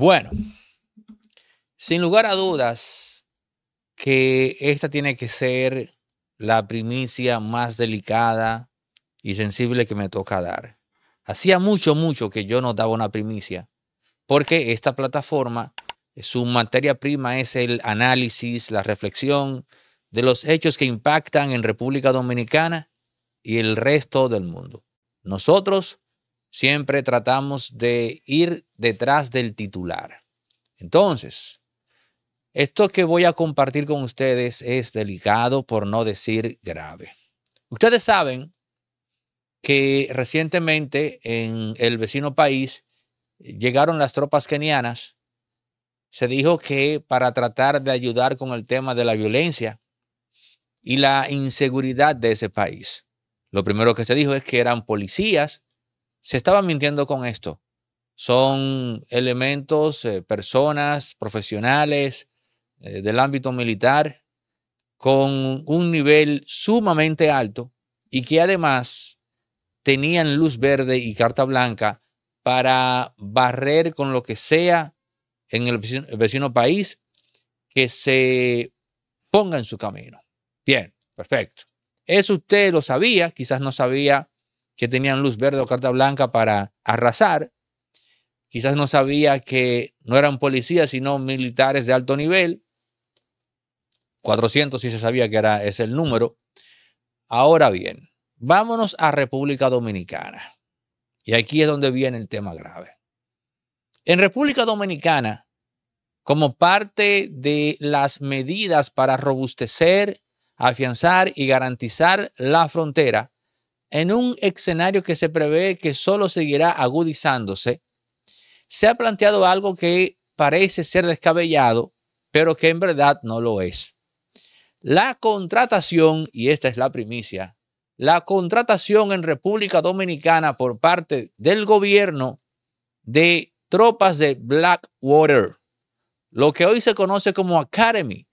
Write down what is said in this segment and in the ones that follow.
Bueno, sin lugar a dudas que esta tiene que ser la primicia más delicada y sensible que me toca dar. Hacía mucho, mucho que yo no daba una primicia, porque esta plataforma, su materia prima es el análisis, la reflexión de los hechos que impactan en República Dominicana y el resto del mundo. Nosotros siempre tratamos de ir detrás del titular. Entonces, esto que voy a compartir con ustedes es delicado, por no decir grave. Ustedes saben que recientemente en el vecino país llegaron las tropas kenianas. Se dijo que para tratar de ayudar con el tema de la violencia y la inseguridad de ese país. Lo primero que se dijo es que eran policías se estaba mintiendo con esto. Son elementos, eh, personas, profesionales eh, del ámbito militar con un nivel sumamente alto y que además tenían luz verde y carta blanca para barrer con lo que sea en el vecino, el vecino país que se ponga en su camino. Bien, perfecto. Eso usted lo sabía, quizás no sabía que tenían luz verde o carta blanca para arrasar. Quizás no sabía que no eran policías, sino militares de alto nivel. 400 sí se sabía que era ese el número. Ahora bien, vámonos a República Dominicana. Y aquí es donde viene el tema grave. En República Dominicana, como parte de las medidas para robustecer, afianzar y garantizar la frontera, en un escenario que se prevé que solo seguirá agudizándose, se ha planteado algo que parece ser descabellado, pero que en verdad no lo es. La contratación, y esta es la primicia, la contratación en República Dominicana por parte del gobierno de tropas de Blackwater, lo que hoy se conoce como Academy.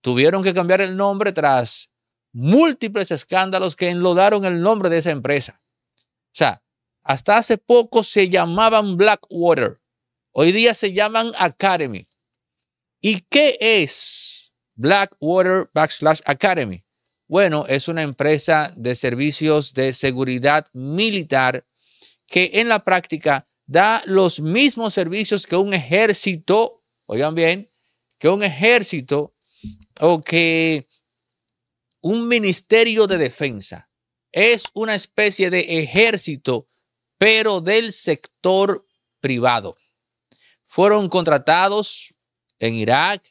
Tuvieron que cambiar el nombre tras múltiples escándalos que enlodaron el nombre de esa empresa. O sea, hasta hace poco se llamaban Blackwater. Hoy día se llaman Academy. ¿Y qué es Blackwater Backslash Academy? Bueno, es una empresa de servicios de seguridad militar que en la práctica da los mismos servicios que un ejército, oigan bien, que un ejército o que un ministerio de defensa. Es una especie de ejército, pero del sector privado. Fueron contratados en Irak,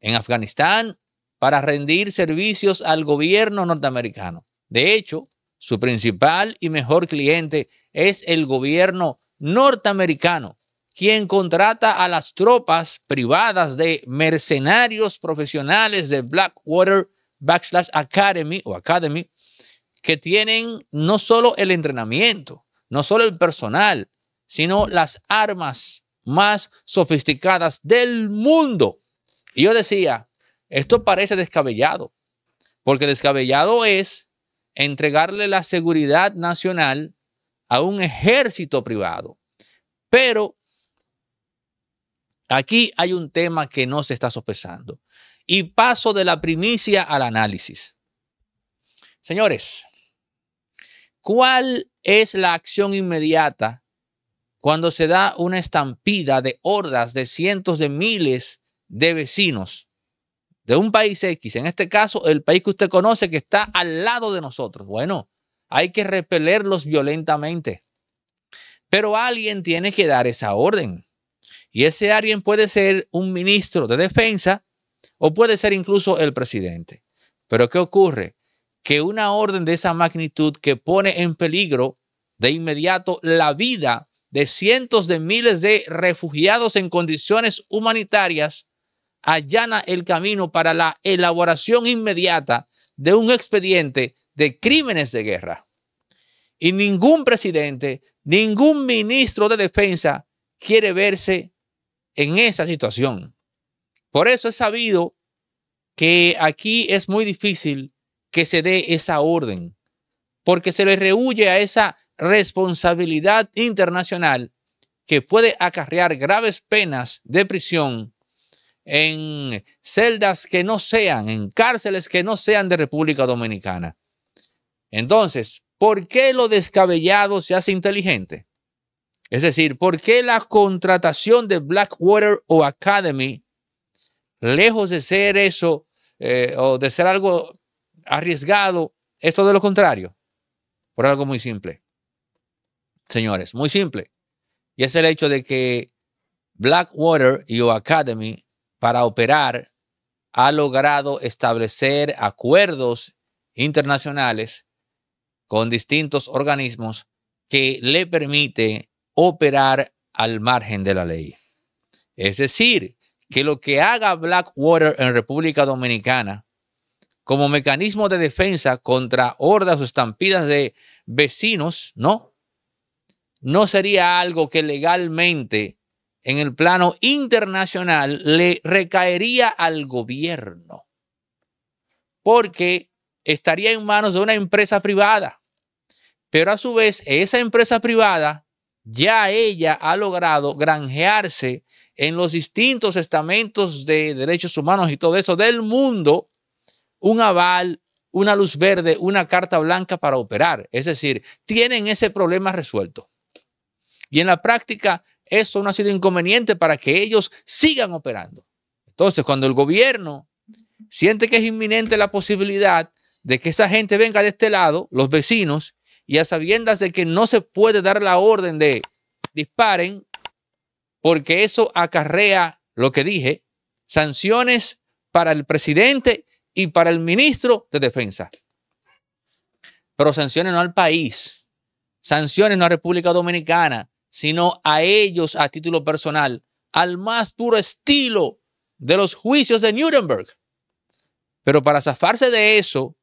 en Afganistán, para rendir servicios al gobierno norteamericano. De hecho, su principal y mejor cliente es el gobierno norteamericano, quien contrata a las tropas privadas de mercenarios profesionales de Blackwater backslash academy o academy que tienen no solo el entrenamiento, no solo el personal, sino las armas más sofisticadas del mundo. Y yo decía, esto parece descabellado, porque descabellado es entregarle la seguridad nacional a un ejército privado. Pero aquí hay un tema que no se está sopesando y paso de la primicia al análisis. Señores, ¿cuál es la acción inmediata cuando se da una estampida de hordas de cientos de miles de vecinos de un país X? En este caso, el país que usted conoce que está al lado de nosotros. Bueno, hay que repelerlos violentamente. Pero alguien tiene que dar esa orden. Y ese alguien puede ser un ministro de defensa o puede ser incluso el presidente. Pero ¿qué ocurre? Que una orden de esa magnitud que pone en peligro de inmediato la vida de cientos de miles de refugiados en condiciones humanitarias allana el camino para la elaboración inmediata de un expediente de crímenes de guerra. Y ningún presidente, ningún ministro de defensa quiere verse en esa situación. Por eso es sabido que aquí es muy difícil que se dé esa orden, porque se le rehuye a esa responsabilidad internacional que puede acarrear graves penas de prisión en celdas que no sean, en cárceles que no sean de República Dominicana. Entonces, ¿por qué lo descabellado se hace inteligente? Es decir, ¿por qué la contratación de Blackwater o Academy lejos de ser eso eh, o de ser algo arriesgado, es todo lo contrario, por algo muy simple. Señores, muy simple. Y es el hecho de que Blackwater y o Academy, para operar, ha logrado establecer acuerdos internacionales con distintos organismos que le permite operar al margen de la ley. Es decir, que lo que haga Blackwater en República Dominicana como mecanismo de defensa contra hordas o estampidas de vecinos, ¿no? No sería algo que legalmente en el plano internacional le recaería al gobierno, porque estaría en manos de una empresa privada. Pero a su vez, esa empresa privada ya ella ha logrado granjearse en los distintos estamentos de derechos humanos y todo eso del mundo un aval, una luz verde, una carta blanca para operar. Es decir, tienen ese problema resuelto. Y en la práctica eso no ha sido inconveniente para que ellos sigan operando. Entonces, cuando el gobierno siente que es inminente la posibilidad de que esa gente venga de este lado, los vecinos, y a sabiendas de que no se puede dar la orden de disparen, porque eso acarrea lo que dije, sanciones para el presidente y para el ministro de Defensa. Pero sanciones no al país, sanciones no a República Dominicana, sino a ellos a título personal, al más puro estilo de los juicios de Nuremberg. Pero para zafarse de eso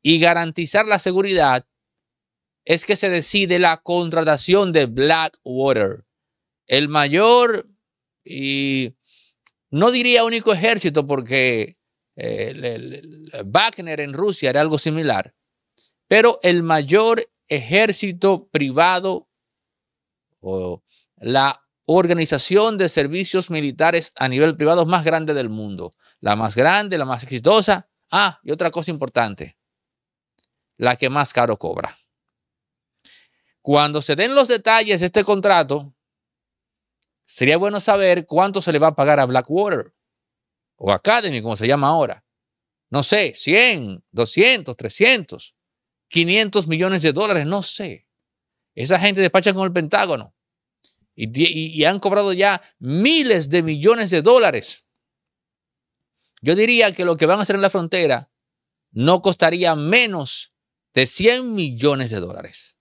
y garantizar la seguridad, es que se decide la contratación de Blackwater el mayor y no diría único ejército porque eh, el, Wagner en Rusia era algo similar, pero el mayor ejército privado o la organización de servicios militares a nivel privado más grande del mundo, la más grande, la más exitosa. Ah, y otra cosa importante, la que más caro cobra. Cuando se den los detalles de este contrato, sería bueno saber cuánto se le va a pagar a Blackwater o Academy, como se llama ahora. No sé, 100, 200, 300, 500 millones de dólares, no sé. Esa gente despacha con el Pentágono y, han cobrado ya miles de millones de dólares. Yo diría que lo que van a hacer en la frontera no costaría menos de 100 millones de dólares.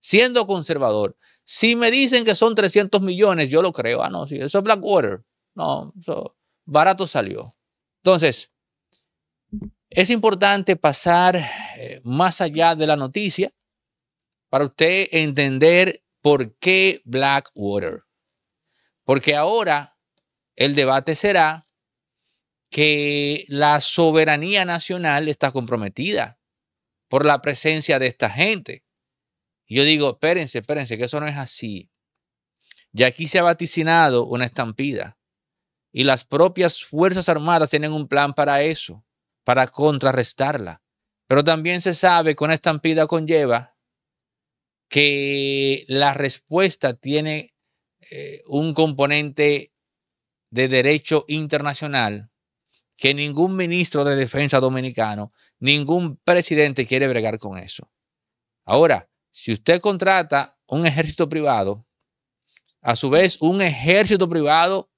Siendo conservador, si me dicen que son 300 millones, yo lo creo. Ah, no, sí, eso es Blackwater. No, eso barato salió. Entonces, es importante pasar eh, más allá de la noticia para usted entender por qué Blackwater. Porque ahora el debate será que la soberanía nacional está comprometida por la presencia de esta gente. Yo digo, espérense, espérense, que eso no es así. Ya aquí se ha vaticinado una estampida y las propias Fuerzas Armadas tienen un plan para eso, para contrarrestarla. Pero también se sabe que una estampida conlleva que la respuesta tiene eh, un componente de derecho internacional que ningún ministro de defensa dominicano, ningún presidente quiere bregar con eso. Ahora, si usted contrata un ejército privado, a su vez un ejército privado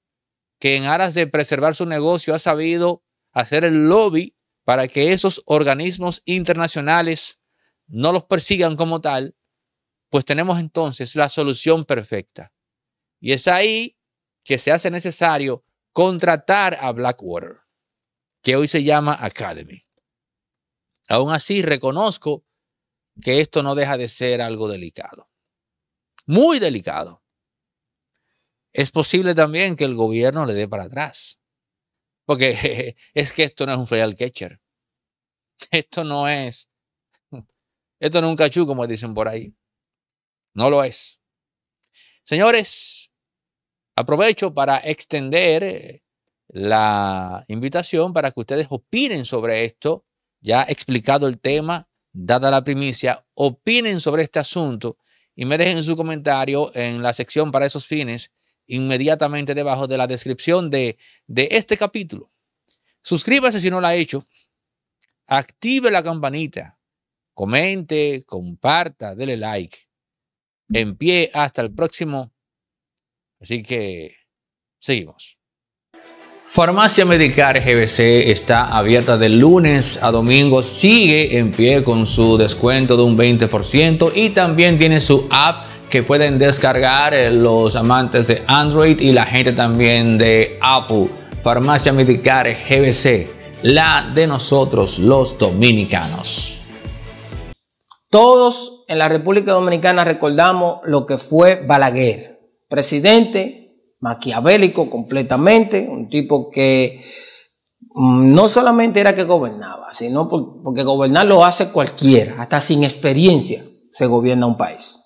que en aras de preservar su negocio ha sabido hacer el lobby para que esos organismos internacionales no los persigan como tal, pues tenemos entonces la solución perfecta. Y es ahí que se hace necesario contratar a Blackwater, que hoy se llama Academy. Aún así, reconozco que esto no deja de ser algo delicado, muy delicado. Es posible también que el gobierno le dé para atrás, porque es que esto no es un real catcher. Esto no es, esto no es un cachú, como dicen por ahí. No lo es. Señores, aprovecho para extender eh, la invitación para que ustedes opinen sobre esto. Ya explicado el tema, dada la primicia, opinen sobre este asunto y me dejen su comentario en la sección para esos fines inmediatamente debajo de la descripción de, este capítulo. Suscríbase si no lo ha hecho, active la campanita, comente, comparta, dele like. En pie hasta el próximo. Así que seguimos. Farmacia Medicar GBC está abierta de lunes a domingo, sigue en pie con su descuento de un 20% y también tiene su app que pueden descargar eh, los amantes de Android y la gente también de Apple. Farmacia Medicar GBC, la de nosotros los dominicanos. Todos en la República Dominicana recordamos lo que fue Balaguer, presidente maquiavélico completamente, un tipo que mm, no solamente era que gobernaba, sino porque gobernar lo hace cualquiera, hasta sin experiencia se gobierna un país.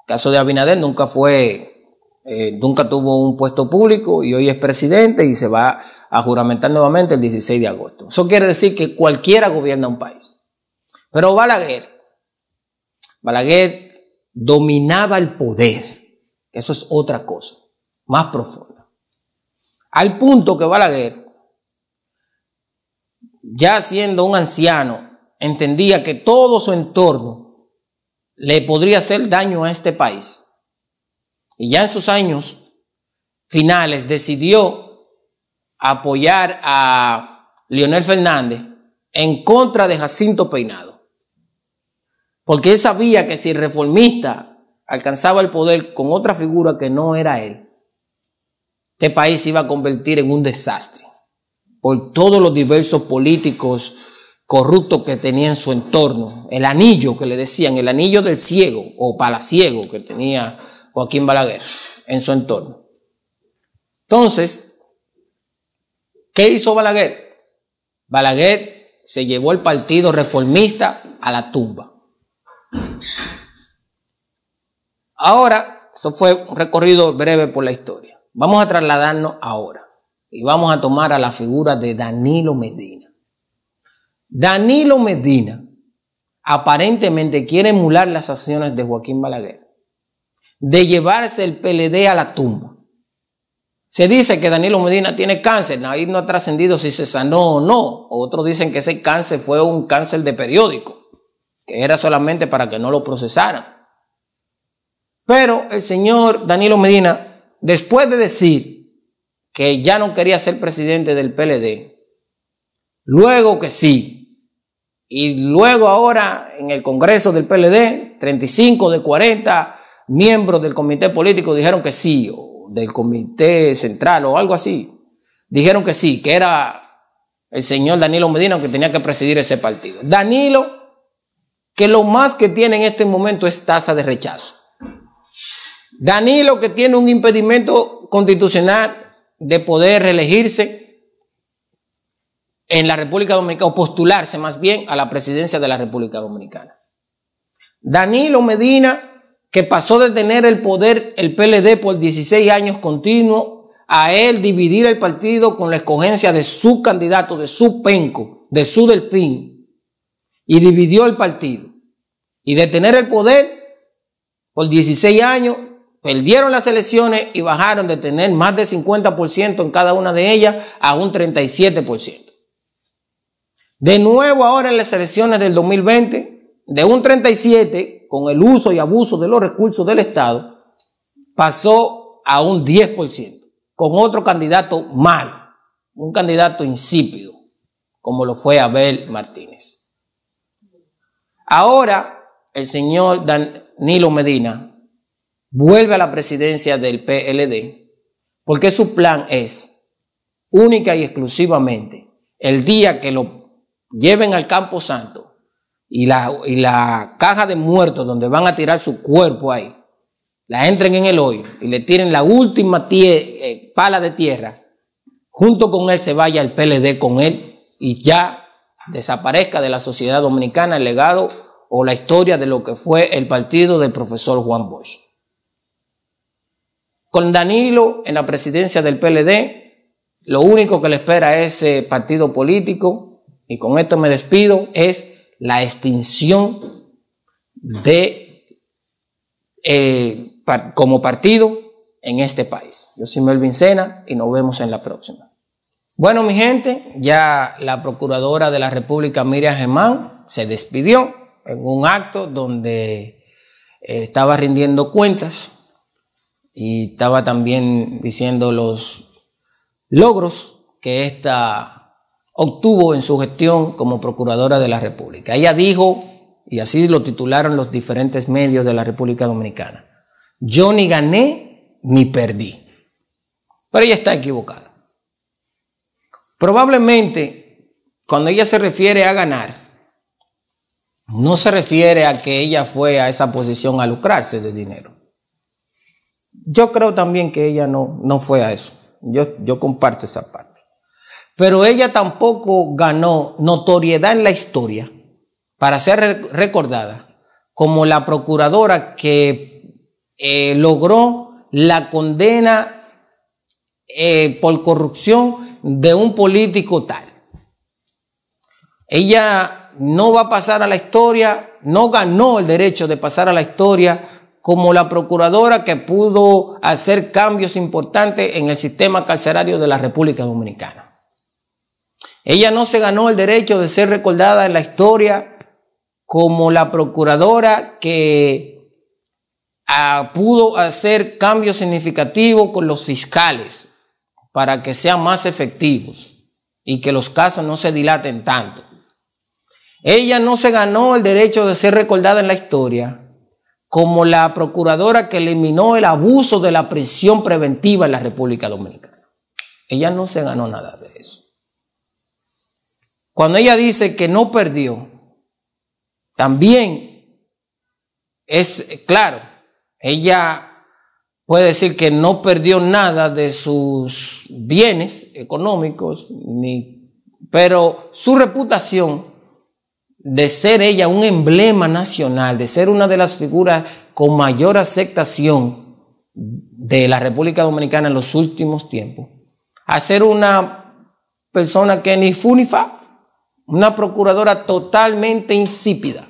El caso de Abinader nunca fue, eh, nunca tuvo un puesto público y hoy es presidente y se va a juramentar nuevamente el 16 de agosto. Eso quiere decir que cualquiera gobierna un país. Pero Balaguer, Balaguer dominaba el poder, eso es otra cosa más profunda. Al punto que Balaguer, ya siendo un anciano, entendía que todo su entorno le podría hacer daño a este país. Y ya en sus años finales decidió apoyar a Leonel Fernández en contra de Jacinto Peinado. Porque él sabía que si el reformista alcanzaba el poder con otra figura que no era él, este país se iba a convertir en un desastre por todos los diversos políticos corruptos que tenía en su entorno, el anillo que le decían, el anillo del ciego o palaciego que tenía Joaquín Balaguer en su entorno. Entonces, ¿qué hizo Balaguer? Balaguer se llevó el partido reformista a la tumba. Ahora, eso fue un recorrido breve por la historia. Vamos a trasladarnos ahora y vamos a tomar a la figura de Danilo Medina. Danilo Medina aparentemente quiere emular las acciones de Joaquín Balaguer, de llevarse el PLD a la tumba. Se dice que Danilo Medina tiene cáncer, ahí no ha trascendido si se sanó o no. Otros dicen que ese cáncer fue un cáncer de periódico, que era solamente para que no lo procesaran. Pero el señor Danilo Medina después de decir que ya no quería ser presidente del PLD, luego que sí, y luego ahora en el Congreso del PLD, 35 de 40 miembros del comité político dijeron que sí, o del comité central o algo así, dijeron que sí, que era el señor Danilo Medina que tenía que presidir ese partido. Danilo, que lo más que tiene en este momento es tasa de rechazo. Danilo que tiene un impedimento constitucional de poder reelegirse en la República Dominicana o postularse más bien a la presidencia de la República Dominicana. Danilo Medina que pasó de tener el poder el PLD por 16 años continuo a él dividir el partido con la escogencia de su candidato, de su penco, de su delfín y dividió el partido. Y de tener el poder por 16 años, perdieron las elecciones y bajaron de tener más de 50% en cada una de ellas a un 37%. De nuevo ahora en las elecciones del 2020, de un 37 con el uso y abuso de los recursos del Estado, pasó a un 10%, con otro candidato mal, un candidato insípido, como lo fue Abel Martínez. Ahora el señor Danilo Medina vuelve a la presidencia del PLD, porque su plan es única y exclusivamente el día que lo lleven al Campo Santo y la, y la caja de muertos donde van a tirar su cuerpo ahí, la entren en el hoyo y le tiren la última eh, pala de tierra, junto con él se vaya el PLD con él y ya desaparezca de la sociedad dominicana el legado o la historia de lo que fue el partido del profesor Juan Bosch con Danilo en la presidencia del PLD, lo único que le espera a ese eh, partido político, y con esto me despido, es la extinción de eh, como partido en este país. Yo soy Melvin Sena y nos vemos en la próxima. Bueno, mi gente, ya la Procuradora de la República, Miriam Germán, se despidió en un acto donde eh, estaba rindiendo cuentas y estaba también diciendo los logros que esta obtuvo en su gestión como procuradora de la República. Ella dijo, y así lo titularon los diferentes medios de la República Dominicana, yo ni gané ni perdí. Pero ella está equivocada. Probablemente, cuando ella se refiere a ganar, no se refiere a que ella fue a esa posición a lucrarse de dinero. Yo creo también que ella no, no fue a eso. Yo, yo comparto esa parte. Pero ella tampoco ganó notoriedad en la historia para ser recordada como la procuradora que eh, logró la condena eh, por corrupción de un político tal. Ella no va a pasar a la historia, no ganó el derecho de pasar a la historia como la procuradora que pudo hacer cambios importantes en el sistema carcerario de la República Dominicana. Ella no se ganó el derecho de ser recordada en la historia como la procuradora que ah, pudo hacer cambios significativos con los fiscales para que sean más efectivos y que los casos no se dilaten tanto. Ella no se ganó el derecho de ser recordada en la historia como la procuradora que eliminó el abuso de la prisión preventiva en la República Dominicana. Ella no se ganó nada de eso. Cuando ella dice que no perdió, también es claro, ella puede decir que no perdió nada de sus bienes económicos, ni, pero su reputación de ser ella un emblema nacional, de ser una de las figuras con mayor aceptación de la República Dominicana en los últimos tiempos, a ser una persona que ni funifa, una procuradora totalmente insípida,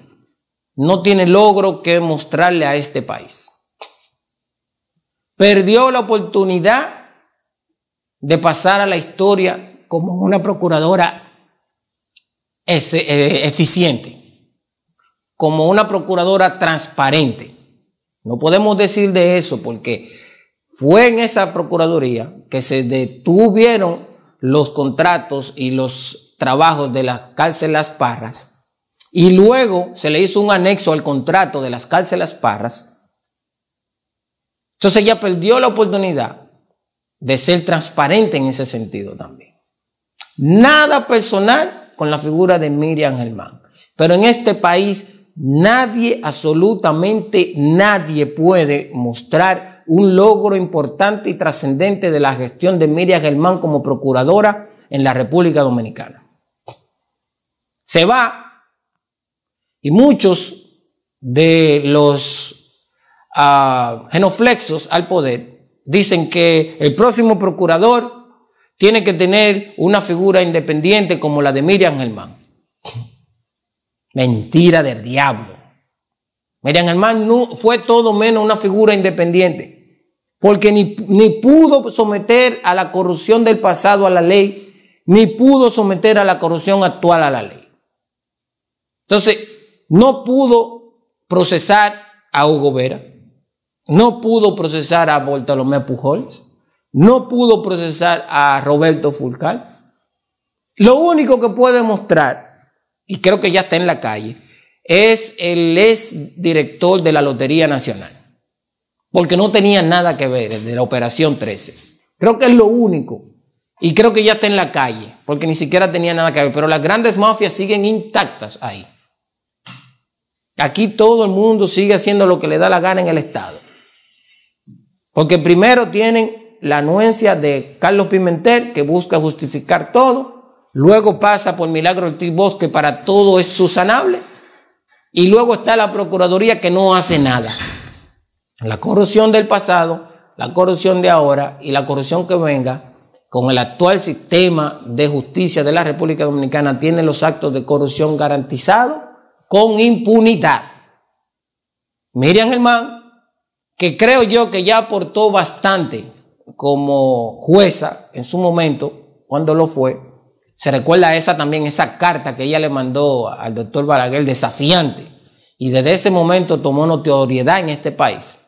no tiene logro que mostrarle a este país. Perdió la oportunidad de pasar a la historia como una procuradora eh, eficiente, como una procuradora transparente. No podemos decir de eso porque fue en esa procuraduría que se detuvieron los contratos y los trabajos de las cárceles parras y luego se le hizo un anexo al contrato de las cárceles parras. Entonces ella perdió la oportunidad de ser transparente en ese sentido también. Nada personal con la figura de Miriam Germán. Pero en este país nadie, absolutamente nadie puede mostrar un logro importante y trascendente de la gestión de Miriam Germán como procuradora en la República Dominicana. Se va y muchos de los ah, genoflexos al poder dicen que el próximo procurador tiene que tener una figura independiente como la de Miriam Germán. Mentira del diablo. Miriam Germán no, fue todo menos una figura independiente, porque ni, ni pudo someter a la corrupción del pasado a la ley, ni pudo someter a la corrupción actual a la ley. Entonces, no pudo procesar a Hugo Vera, no pudo procesar a Bartolomé Pujols, no pudo procesar a Roberto Fulcal. Lo único que puede mostrar, y creo que ya está en la calle, es el ex director de la Lotería Nacional, porque no tenía nada que ver de la Operación 13. Creo que es lo único, y creo que ya está en la calle, porque ni siquiera tenía nada que ver, pero las grandes mafias siguen intactas ahí. Aquí todo el mundo sigue haciendo lo que le da la gana en el Estado. Porque primero tienen la anuencia de Carlos Pimentel, que busca justificar todo. Luego pasa por Milagro Ortiz que para todo es susanable. Y luego está la Procuraduría que no hace nada. La corrupción del pasado, la corrupción de ahora y la corrupción que venga con el actual sistema de justicia de la República Dominicana tiene los actos de corrupción garantizados con impunidad. Miriam Germán, que creo yo que ya aportó bastante como jueza en su momento, cuando lo fue, se recuerda esa también, esa carta que ella le mandó al doctor Balaguer desafiante. Y desde ese momento tomó notoriedad en este país.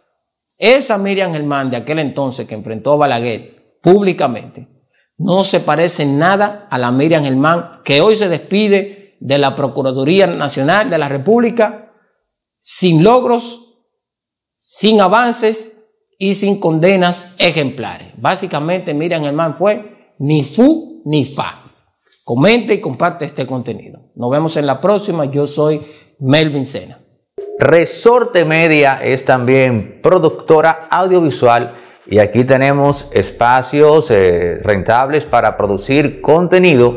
Esa Miriam Germán de aquel entonces que enfrentó a Balaguer públicamente no se parece nada a la Miriam Germán que hoy se despide de la Procuraduría Nacional de la República sin logros, sin avances y sin condenas ejemplares. Básicamente, miren, el man fue ni fu ni fa. Comente y comparte este contenido. Nos vemos en la próxima. Yo soy Melvin Sena. Resorte Media es también productora audiovisual y aquí tenemos espacios eh, rentables para producir contenido